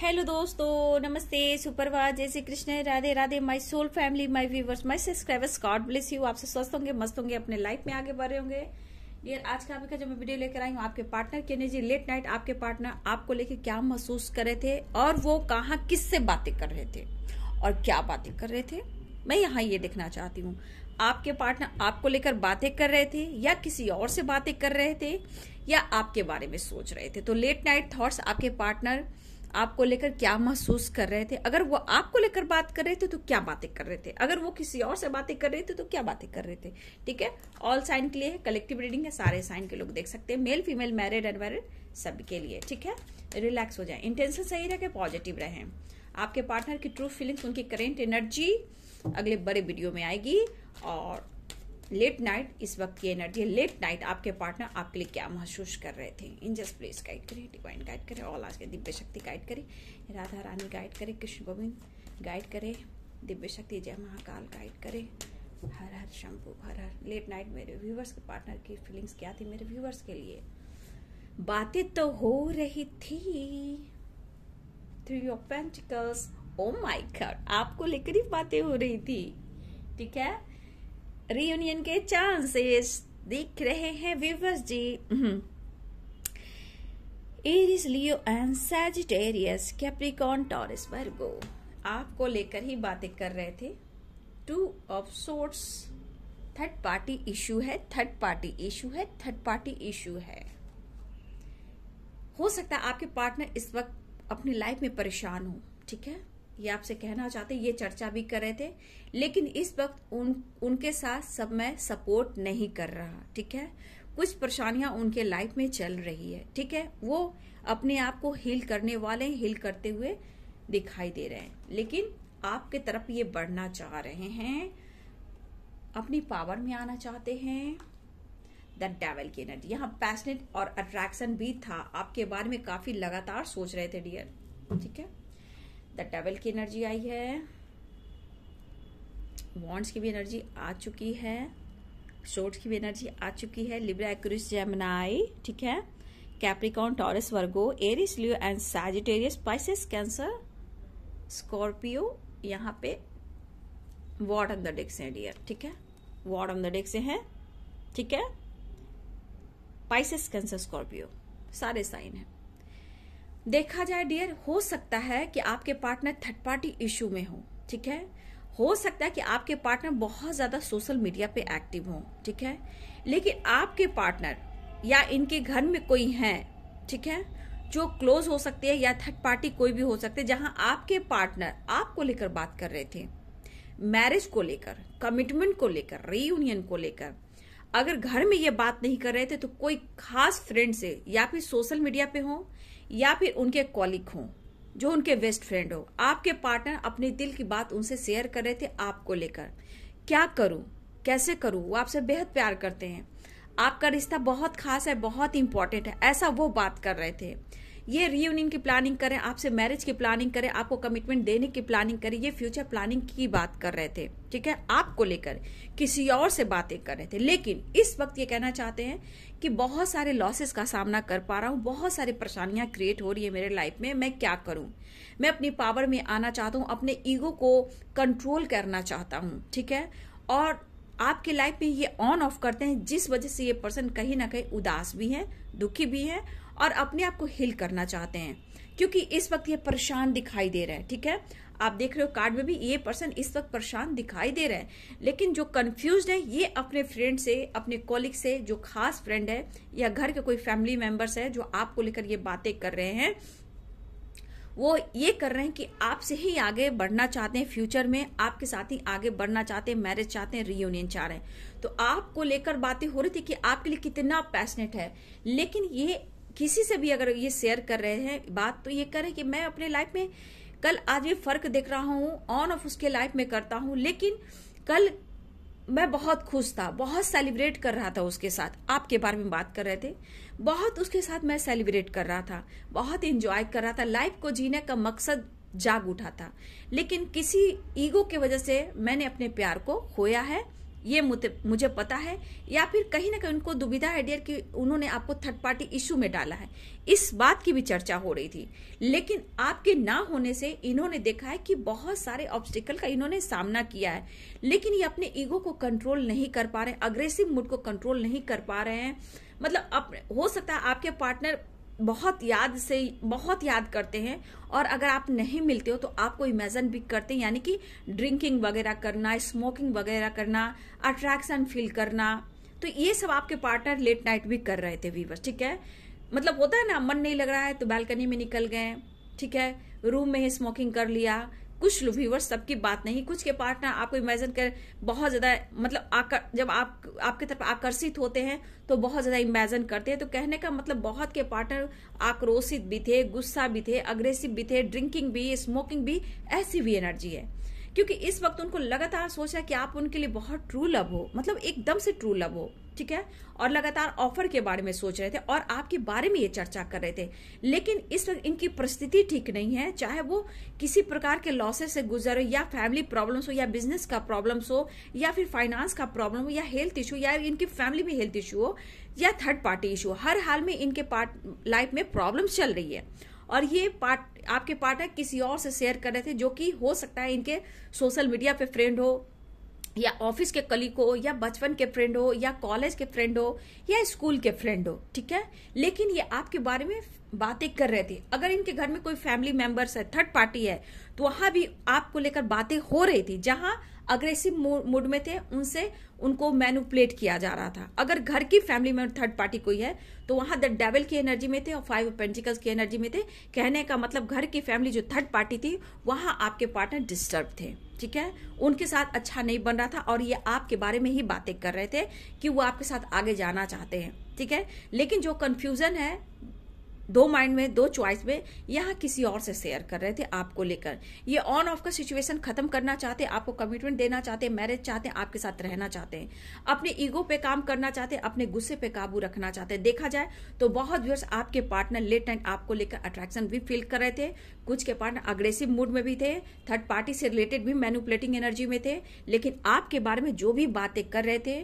hello दोस्तों नमस्ते सुप्रभात जय Shri Krishna Radhe Radhe my soul family my viewers my subscribers God bless you आपसे स्वस्थ होंगे मस्त होंगे अपने लाइफ में आगे बढ़ रहे होंगे डियर आज का आपका जो मैं वीडियो लेकर आई हूँ आपके पार्टनर की एनर्जी लेट नाइट आपके पार्टनर आपको लेके क्या महसूस कर रहे थे और वो कहाँ किससे बातें कर रहे थे और क्या बातें कर रहे थे मैं यहाँ ये देखना चाहती हूँ आपके पार्टनर आपको लेकर बातें कर रहे थे या किसी और से बातें कर रहे थे या आपके बारे में सोच रहे थे तो लेट नाइट थॉट्स आपके पार्टनर आपको लेकर क्या महसूस कर रहे थे अगर वो आपको लेकर बात कर रहे थे तो क्या बातें कर रहे थे अगर वो किसी और से बातें कर रहे थे तो क्या बातें कर रहे थे ठीक है ऑल साइन के लिए है कलेक्टिव रीडिंग है सारे साइन के लोग देख सकते हैं male female married and married सबके लिए ठीक है रिलैक्स हो जाए इंटेंशन सही रहे पॉजिटिव रहें आपके पार्टनर की ट्रू फीलिंग्स उनकी करेंट एनर्जी अगले बड़े वीडियो में आएगी और लेट नाइट इस वक्त की एनर्जी लेट नाइट आपके पार्टनर आपके लिए क्या महसूस कर रहे थे इन जस्ट प्लेस गाइड करें डिवाइन गाइड करें ऑल आज के दिव्य शक्ति गाइड करें राधा रानी गाइड करें कृष्ण गोविंद गाइड करें दिव्य शक्ति जय महाकाल गाइड करें हर हर शंभू हर हर लेट नाइट मेरे व्यूवर्स के पार्टनर की फीलिंग्स क्या थी मेरे व्यूवर्स के लिए बातें तो हो रही थी three of pentacles oh my God आपको लेकर ही बातें हो रही थी ठीक है रियूनियन के चांसेस दिख रहे हैं viewers ji Aries Leo and Sagittarius Capricorn Taurus Virgo आपको लेकर ही बातें कर रहे थे two of swords third party issue है थर्ड पार्टी इशू है थर्ड पार्टी इशू है हो सकता है आपके पार्टनर इस वक्त अपनी लाइफ में परेशान हो ठीक है ये आपसे कहना चाहते ये चर्चा भी कर रहे थे लेकिन इस वक्त उन उनके साथ सब मैं सपोर्ट नहीं कर रहा ठीक है कुछ परेशानियां उनके लाइफ में चल रही है ठीक है वो अपने आप को हील करने वाले हील करते हुए दिखाई दे रहे हैं लेकिन आपके तरफ ये बढ़ना चाह रहे हैं अपनी पावर में आना चाहते हैं द डेवल की एनर्जी यहाँ पैशनेट और अट्रैक्शन भी था आपके बारे में काफी लगातार सोच रहे थे डियर ठीक है द टेबल की एनर्जी आई है वॉन्ट्स की भी एनर्जी आ चुकी है शोर्ट्स की भी एनर्जी आ चुकी है लिब्रा एक्रिस जेमनाई ठीक है Capricorn Taurus Virgo Aries Leo and Sagittarius Pisces Cancer Scorpio यहाँ पे वॉर्ड ऑन द डेक्स से डियर ठीक है वॉर्ड ऑन द डेक्स है ठीक है पाइसिस कैंसर स्कॉर्पियो सारे साइन है देखा जाए डियर हो सकता है कि आपके पार्टनर थर्ड पार्टी इशू में हो ठीक है हो सकता है कि आपके पार्टनर बहुत ज्यादा सोशल मीडिया पे एक्टिव हो ठीक है लेकिन आपके पार्टनर या इनके घर में कोई है ठीक है जो क्लोज हो सकती है या थर्ड पार्टी कोई भी हो सकते है जहां आपके पार्टनर आपको लेकर बात कर रहे थे मैरिज को लेकर कमिटमेंट को लेकर रीयूनियन को लेकर अगर घर में ये बात नहीं कर रहे थे तो कोई खास फ्रेंड से या फिर सोशल मीडिया पे हो या फिर उनके कॉलिक हों जो उनके बेस्ट फ्रेंड हो आपके पार्टनर अपने दिल की बात उनसे शेयर कर रहे थे आपको लेकर क्या करूं कैसे करूं वो आपसे बेहद प्यार करते हैं आपका रिश्ता बहुत खास है बहुत इंपॉर्टेंट है ऐसा वो बात कर रहे थे ये रियूनियन की प्लानिंग करें आपसे मैरिज की प्लानिंग करें आपको कमिटमेंट देने की प्लानिंग करें ये फ्यूचर प्लानिंग की बात कर रहे थे ठीक है आपको लेकर किसी और से बातें कर रहे थे लेकिन इस वक्त ये कहना चाहते हैं कि बहुत सारे लॉसेस का सामना कर पा रहा हूँ बहुत सारी परेशानियां क्रिएट हो रही है मेरे लाइफ में मैं क्या करूँ मैं अपनी पावर में आना चाहता हूँ अपने ईगो को कंट्रोल करना चाहता हूँ ठीक है और आपके लाइफ में ये ऑन ऑफ करते हैं जिस वजह से ये पर्सन कहीं ना कहीं उदास भी है दुखी भी है और अपने आप को हिल करना चाहते हैं क्योंकि इस वक्त ये परेशान दिखाई दे रहा है ठीक है आप देख रहे हो कार्ड में भी ये पर्सन इस वक्त परेशान दिखाई दे रहा है लेकिन जो कंफ्यूज है ये अपने फ्रेंड से अपने कॉलिग से जो खास फ्रेंड है या घर के कोई फैमिली मेंबर्स है जो आपको लेकर ये बातें कर रहे हैं वो ये कर रहे हैं कि आपसे ही आगे बढ़ना चाहते हैं फ्यूचर में आपके साथ ही आगे बढ़ना चाहते हैं मैरिज चाहते हैं रियूनियन चाह रहे हैं तो आपको लेकर बातें हो रही थी कि आपके लिए कितना पैशनेट है लेकिन ये किसी से भी अगर ये शेयर कर रहे हैं बात तो ये करें कि मैं अपने लाइफ में कल आज ये फर्क देख रहा हूँ ऑन ऑफ उसके लाइफ में करता हूँ लेकिन कल मैं बहुत खुश था बहुत सेलिब्रेट कर रहा था उसके साथ आपके बारे में बात कर रहे थे बहुत उसके साथ मैं सेलिब्रेट कर रहा था बहुत इंजॉय कर रहा था लाइफ को जीने का मकसद जाग उठा था लेकिन किसी ईगो की वजह से मैंने अपने प्यार को खोया है ये मुझे पता है या फिर कहीं ना कहीं उनको दुविधा है डियर कि उन्होंने आपको थर्ड पार्टी इश्यू में डाला है इस बात की भी चर्चा हो रही थी लेकिन आपके ना होने से इन्होंने देखा है कि बहुत सारे ऑब्स्टिकल का इन्होंने सामना किया है लेकिन ये अपने ईगो को कंट्रोल नहीं कर पा रहे अग्रेसिव मूड को कंट्रोल नहीं कर पा रहे हैं मतलब अप, हो सकता है आपके पार्टनर बहुत याद से बहुत याद करते हैं और अगर आप नहीं मिलते हो तो आपको इमेजन भी करते हैं यानी कि ड्रिंकिंग वगैरह करना स्मोकिंग वगैरह करना अट्रैक्शन फील करना तो ये सब आपके पार्टनर लेट नाइट भी कर रहे थे वीवर ठीक है मतलब होता है ना मन नहीं लग रहा है तो बैल्कनी में निकल गए ठीक है रूम में ही स्मोकिंग कर लिया कुछ व्यूवर्स सबकी बात नहीं कुछ के पार्टनर आपको इमेजिन कर बहुत ज्यादा मतलब आकर जब आप आपके तरफ आकर्षित होते हैं तो बहुत ज्यादा इमेजिन करते हैं तो कहने का मतलब बहुत के पार्टनर आक्रोशित भी थे गुस्सा भी थे अग्रेसिव भी थे ड्रिंकिंग भी स्मोकिंग भी ऐसी भी एनर्जी है क्योंकि इस वक्त उनको लगातार सोचा कि आप उनके लिए बहुत ट्रू लव हो मतलब एकदम से ट्रू लव हो ठीक है और लगातार ऑफर के बारे में सोच रहे थे और आपके बारे में ये चर्चा कर रहे थे लेकिन इस वक्त इनकी परिस्थिति ठीक नहीं है चाहे वो किसी प्रकार के लॉसेस से गुजर या फैमिली प्रॉब्लम्स हो या बिजनेस का प्रॉब्लम्स हो या फिर फाइनेंस का प्रॉब्लम हो या हेल्थ इशू या इनकी फैमिली में हेल्थ इशू हो या थर्ड पार्टी इशू हर हाल में इनके पार्ट लाइफ में प्रॉब्लम्स चल रही है और ये पार्ट आपके पार्टनर किसी और से शेयर कर रहे थे जो कि हो सकता है इनके सोशल मीडिया पे फ्रेंड हो या ऑफिस के कली हो या बचपन के फ्रेंड हो या कॉलेज के फ्रेंड हो या स्कूल के फ्रेंड हो ठीक है लेकिन ये आपके बारे में बातें कर रहे थे अगर इनके घर में कोई फैमिली मेंबर्स है थर्ड पार्टी है तो वहां भी आपको लेकर बातें हो रही थी जहां अग्रेसिव मूड में थे उनसे उनको मैनुपलेट किया जा रहा था अगर घर की फैमिली में थर्ड पार्टी कोई है तो वहां द डेवल की एनर्जी में थे और फाइव पेंटिकल्स की एनर्जी में थे कहने का मतलब घर की फैमिली जो थर्ड पार्टी थी वहां आपके पार्टनर डिस्टर्ब थे ठीक है उनके साथ अच्छा नहीं बन रहा था और ये आपके बारे में ही बातें कर रहे थे कि वो आपके साथ आगे जाना चाहते हैं ठीक है लेकिन जो कन्फ्यूजन है दो माइंड में दो चॉइस में यहाँ किसी और से शेयर कर रहे थे आपको लेकर ये ऑन ऑफ का सिचुएशन खत्म करना चाहते आपको कमिटमेंट देना चाहते मैरिज चाहते आपके साथ रहना चाहते हैं अपने ईगो पे काम करना चाहते अपने गुस्से पे काबू रखना चाहते हैं देखा जाए तो बहुत व्यूअर्स आपके पार्टनर लेट नाइट आपको लेकर अट्रैक्शन भी फील कर रहे थे कुछ के पार्टनर अग्रेसिव मूड में भी थे थर्ड पार्टी से रिलेटेड भी मैनुपलेटिंग एनर्जी में थे लेकिन आपके बारे में जो भी बातें कर रहे थे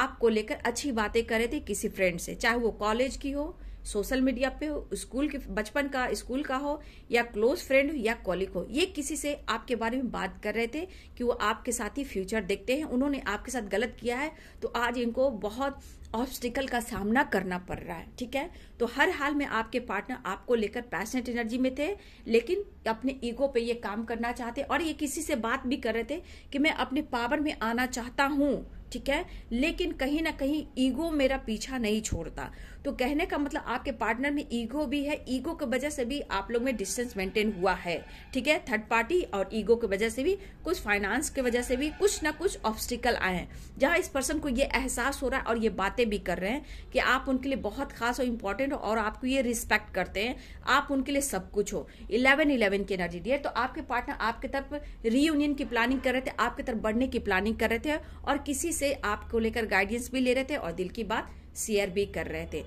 आपको लेकर अच्छी बातें कर रहे थे किसी फ्रेंड से चाहे वो कॉलेज की हो सोशल मीडिया पे हो स्कूल के बचपन का स्कूल का हो या क्लोज फ्रेंड हो या कॉलिक हो ये किसी से आपके बारे में बात कर रहे थे कि वो आपके साथ ही फ्यूचर देखते हैं उन्होंने आपके साथ गलत किया है तो आज इनको बहुत ऑब्स्टिकल का सामना करना पड़ रहा है ठीक है तो हर हाल में आपके पार्टनर आपको लेकर पैशनेट एनर्जी में थे लेकिन अपने ईगो पे ये काम करना चाहते और ये किसी से बात भी कर रहे थे कि मैं अपने पावर में आना चाहता हूँ ठीक है लेकिन कहीं ना कहीं ईगो मेरा पीछा नहीं छोड़ता तो कहने का मतलब आपके पार्टनर में ईगो भी है ईगो की वजह से भी आप लोग में डिस्टेंस मेंटेन हुआ है ठीक है थर्ड पार्टी और ईगो की वजह से भी कुछ फाइनेंस की वजह से भी कुछ ना कुछ ऑब्स्टिकल आए हैं जहां इस पर्सन को ये एहसास हो रहा है और ये बातें भी कर रहे हैं कि आप उनके लिए बहुत खास और इंपॉर्टेंट हो और आपको ये रिस्पेक्ट करते हैं आप उनके लिए सब कुछ हो इलेवन इलेवन की एनर्जी दी तो आपके पार्टनर आपके तरफ रीयूनियन की प्लानिंग कर रहे थे आपके तरफ बढ़ने की प्लानिंग कर रहे थे और किसी से आपको लेकर गाइडेंस भी ले रहे थे और दिल की बात शेयर भी कर रहे थे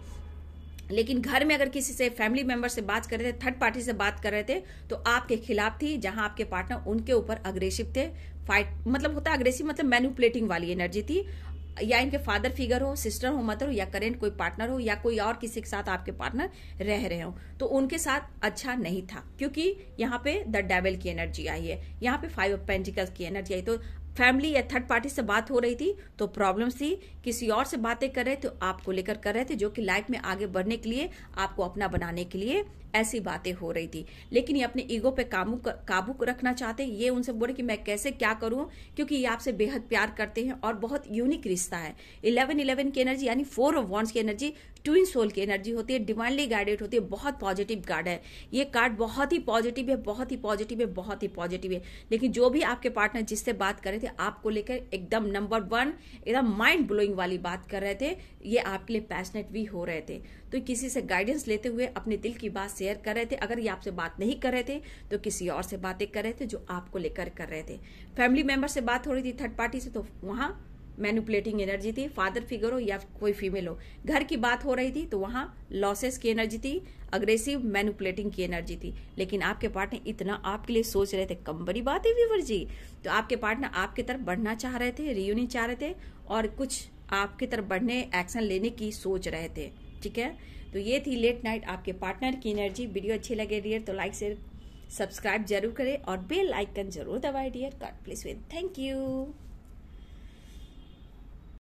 लेकिन घर में अगर किसी से फैमिली मेंबर से बात कर रहे थे थर्ड पार्टी से बात कर रहे थे तो आपके खिलाफ थी जहां आपके पार्टनर उनके ऊपर अग्रेसिव थे फाइट मतलब होता अग्रेसिव मतलब मैन्युपुलेटिंग वाली एनर्जी थी या इनके फादर फिगर हो सिस्टर हो मदर हो या करेंट कोई पार्टनर हो या कोई और किसी के साथ आपके पार्टनर रह रहे हो तो उनके साथ अच्छा नहीं था क्योंकि यहाँ पे द डेवल की एनर्जी आई है यहाँ पे फाइव ऑफ पेंटिकल्स की एनर्जी आई तो फैमिली या थर्ड पार्टी से बात हो रही थी तो प्रॉब्लम थी किसी और से बातें कर रहे थे आपको लेकर कर रहे थे जो कि लाइफ में आगे बढ़ने के लिए आपको अपना बनाने के लिए ऐसी बातें हो रही थी लेकिन ये अपने ईगो पे काबू काबू रखना चाहते हैं ये उनसे बोले कि मैं कैसे क्या करूं क्योंकि ये आपसे बेहद प्यार करते हैं और बहुत यूनिक रिश्ता है इलेवन इलेवन की एनर्जी यानी फोर ऑफ वॉन्ट्स की एनर्जी ट्विन सोल की एनर्जी होती है डिवाइनली गाइडेड होती है बहुत पॉजिटिव कार्ड है ये कार्ड बहुत ही पॉजिटिव है बहुत ही पॉजिटिव है बहुत ही पॉजिटिव है लेकिन जो भी आपके पार्टनर जिससे बात कर रहे थे आपको लेकर एकदम नंबर वन एकदम माइंड ब्लोइंग वाली बात कर रहे थे ये आपके लिए पैशनेट भी हो रहे थे तो किसी से गाइडेंस लेते हुए अपने दिल की बात शेयर कर रहे थे अगर ये आपसे बात नहीं कर रहे थे तो किसी और से बातें कर रहे थे जो आपको लेकर कर रहे थे फैमिली मेम्बर से बात हो रही थी थर्ड पार्टी से तो वहाँ मैनुपलेटिंग एनर्जी थी फादर फिगर हो या कोई फीमेल हो घर की बात हो रही थी तो वहाँ लॉसेस की एनर्जी थी अग्रेसिव मैनुपलेटिंग की एनर्जी थी लेकिन आपके पार्टनर इतना आपके लिए सोच रहे थे कम बड़ी बात है विवर जी तो आपके पार्टनर आपकी तरफ बढ़ना चाह रहे थे रियूनियन चाह रहे थे और कुछ आपकी तरफ बढ़ने एक्शन लेने की सोच रहे थे ठीक है तो ये थी लेट नाइट आपके पार्टनर की एनर्जी वीडियो अच्छी लगे डियर तो लाइक शेयर सब्सक्राइब जरूर करें और बेल आइकन जरूर दबाए dear God bless with thank you